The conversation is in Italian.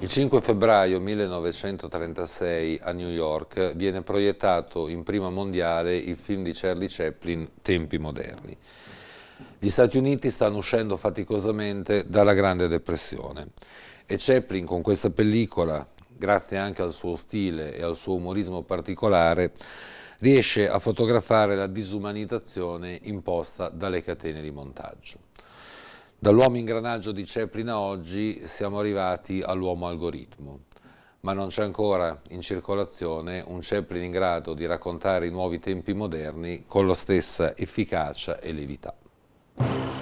Il 5 febbraio 1936 a New York viene proiettato in prima mondiale il film di Charlie Chaplin Tempi moderni. Gli Stati Uniti stanno uscendo faticosamente dalla Grande Depressione e Chaplin con questa pellicola, grazie anche al suo stile e al suo umorismo particolare, riesce a fotografare la disumanizzazione imposta dalle catene di montaggio. Dall'uomo ingranaggio di Chaplin a oggi siamo arrivati all'uomo algoritmo, ma non c'è ancora in circolazione un Chaplin in grado di raccontare i nuovi tempi moderni con la stessa efficacia e levità.